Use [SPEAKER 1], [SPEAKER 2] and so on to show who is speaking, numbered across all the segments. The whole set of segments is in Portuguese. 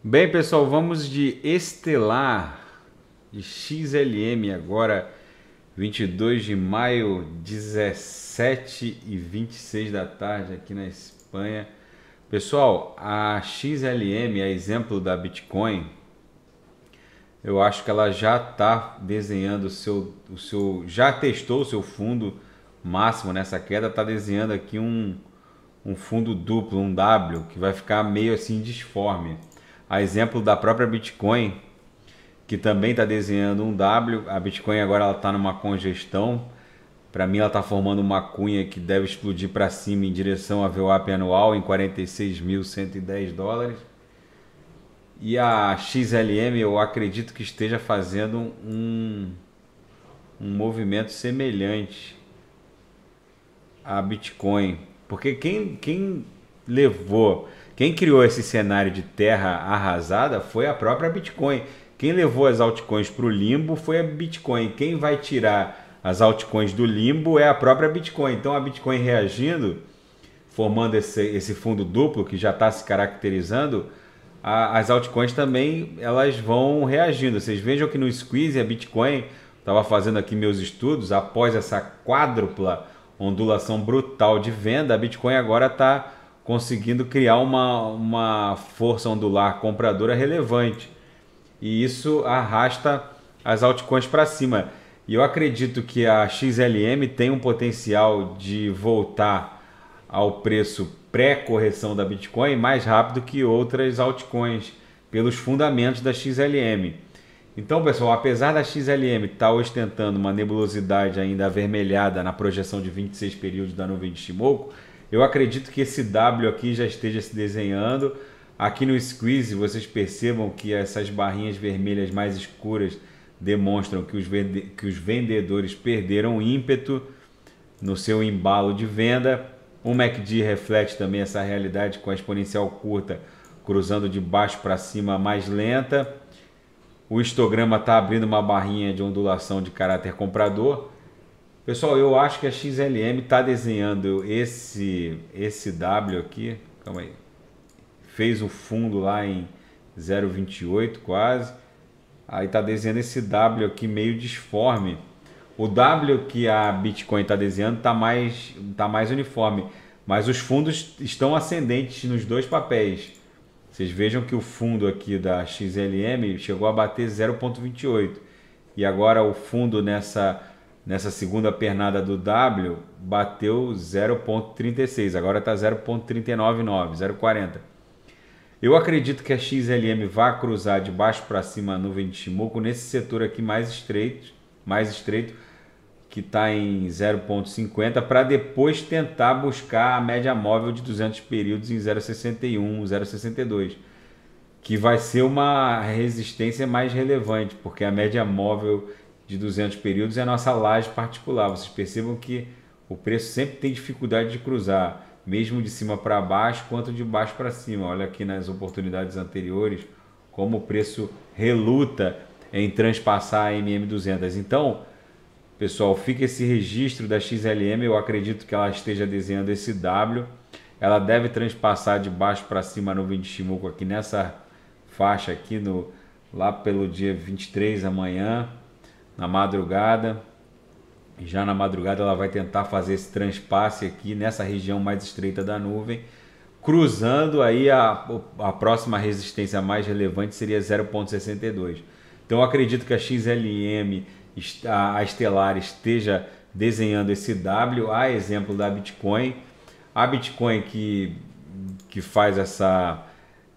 [SPEAKER 1] Bem, pessoal, vamos de Estelar, de XLM agora, 22 de maio, 17 e 26 da tarde aqui na Espanha. Pessoal, a XLM, a exemplo da Bitcoin, eu acho que ela já está desenhando o seu, o seu, já testou o seu fundo máximo nessa queda, está desenhando aqui um, um fundo duplo, um W, que vai ficar meio assim disforme a exemplo da própria Bitcoin, que também está desenhando um W. A Bitcoin agora está numa congestão. Para mim, ela está formando uma cunha que deve explodir para cima em direção a VWAP anual em 46.110 dólares. E a XLM, eu acredito que esteja fazendo um, um movimento semelhante à Bitcoin. Porque quem, quem levou quem criou esse cenário de terra arrasada foi a própria Bitcoin. Quem levou as altcoins para o limbo foi a Bitcoin. Quem vai tirar as altcoins do limbo é a própria Bitcoin. Então a Bitcoin reagindo, formando esse, esse fundo duplo que já está se caracterizando, a, as altcoins também elas vão reagindo. Vocês vejam que no squeeze a Bitcoin estava fazendo aqui meus estudos após essa quádrupla ondulação brutal de venda, a Bitcoin agora está conseguindo criar uma, uma força ondular compradora relevante. E isso arrasta as altcoins para cima. E eu acredito que a XLM tem um potencial de voltar ao preço pré-correção da Bitcoin mais rápido que outras altcoins, pelos fundamentos da XLM. Então, pessoal, apesar da XLM estar tá ostentando uma nebulosidade ainda avermelhada na projeção de 26 períodos da nuvem de Shimoku, eu acredito que esse W aqui já esteja se desenhando. Aqui no squeeze vocês percebam que essas barrinhas vermelhas mais escuras demonstram que os, vende... que os vendedores perderam ímpeto no seu embalo de venda. O MACD reflete também essa realidade com a exponencial curta cruzando de baixo para cima mais lenta. O histograma está abrindo uma barrinha de ondulação de caráter comprador. Pessoal, eu acho que a XLM está desenhando esse, esse W aqui. Calma aí. Fez o fundo lá em 0,28 quase. Aí está desenhando esse W aqui meio disforme. O W que a Bitcoin está desenhando está mais, tá mais uniforme. Mas os fundos estão ascendentes nos dois papéis. Vocês vejam que o fundo aqui da XLM chegou a bater 0,28. E agora o fundo nessa nessa segunda pernada do W, bateu 0,36, agora está 0,399, 0,40. Eu acredito que a XLM vá cruzar de baixo para cima a nuvem de Shimoku nesse setor aqui mais estreito, mais estreito que está em 0,50 para depois tentar buscar a média móvel de 200 períodos em 0,61, 0,62, que vai ser uma resistência mais relevante, porque a média móvel de 200 períodos é a nossa laje particular. Vocês percebam que o preço sempre tem dificuldade de cruzar, mesmo de cima para baixo, quanto de baixo para cima. Olha aqui nas oportunidades anteriores como o preço reluta em transpassar a MM200. Então, pessoal, fica esse registro da XLM, eu acredito que ela esteja desenhando esse W. Ela deve transpassar de baixo para cima no nuvem de Shimoku aqui nessa faixa aqui no lá pelo dia 23 amanhã na madrugada. Já na madrugada ela vai tentar fazer esse transpasse aqui nessa região mais estreita da nuvem, cruzando aí a, a próxima resistência mais relevante seria 0.62. Então acredito que a XLM, a Estelar esteja desenhando esse W, a exemplo da Bitcoin. A Bitcoin que, que faz essa,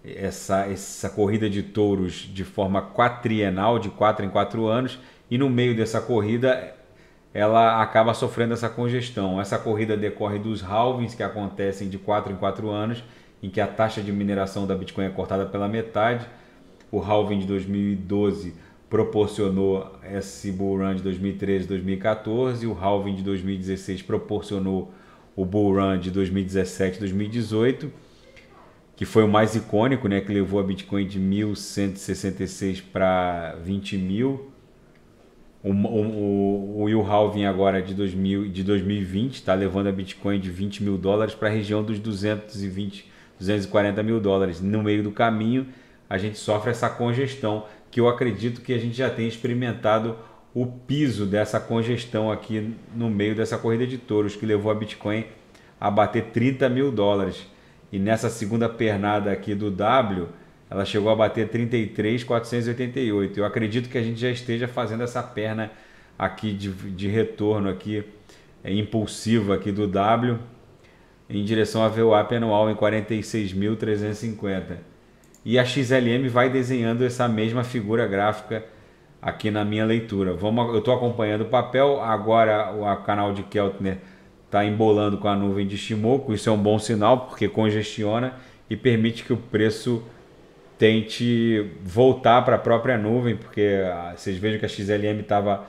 [SPEAKER 1] essa, essa corrida de touros de forma quatrienal, de 4 em 4 anos, e no meio dessa corrida ela acaba sofrendo essa congestão. Essa corrida decorre dos halvings que acontecem de 4 em 4 anos, em que a taxa de mineração da Bitcoin é cortada pela metade. O halving de 2012 proporcionou esse bull run de 2013 2014, o halving de 2016 proporcionou o bull run de 2017 2018, que foi o mais icônico, né, que levou a Bitcoin de 1166 para 20 mil o, o, o Will Halving agora é de, 2000, de 2020 está levando a Bitcoin de 20 mil dólares para a região dos 220, 240 mil dólares. No meio do caminho, a gente sofre essa congestão que eu acredito que a gente já tenha experimentado o piso dessa congestão aqui no meio dessa corrida de touros que levou a Bitcoin a bater 30 mil dólares. E nessa segunda pernada aqui do W, ela chegou a bater 33,488. Eu acredito que a gente já esteja fazendo essa perna aqui de, de retorno aqui é, impulsiva aqui do W em direção à VWAP anual em 46.350. E a XLM vai desenhando essa mesma figura gráfica aqui na minha leitura. Vamos, eu estou acompanhando o papel, agora o canal de Keltner está embolando com a nuvem de Shimoku, isso é um bom sinal porque congestiona e permite que o preço tente voltar para a própria nuvem, porque ah, vocês vejam que a XLM estava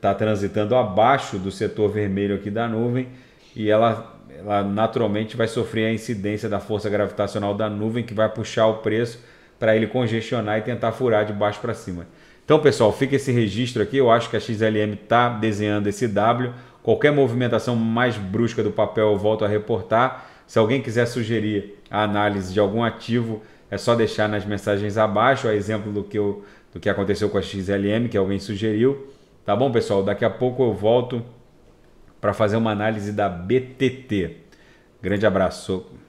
[SPEAKER 1] tá transitando abaixo do setor vermelho aqui da nuvem e ela, ela naturalmente vai sofrer a incidência da força gravitacional da nuvem que vai puxar o preço para ele congestionar e tentar furar de baixo para cima. Então, pessoal, fica esse registro aqui. Eu acho que a XLM está desenhando esse W. Qualquer movimentação mais brusca do papel eu volto a reportar. Se alguém quiser sugerir a análise de algum ativo é só deixar nas mensagens abaixo, a exemplo do que, eu, do que aconteceu com a XLM, que alguém sugeriu. Tá bom, pessoal? Daqui a pouco eu volto para fazer uma análise da BTT. Grande abraço.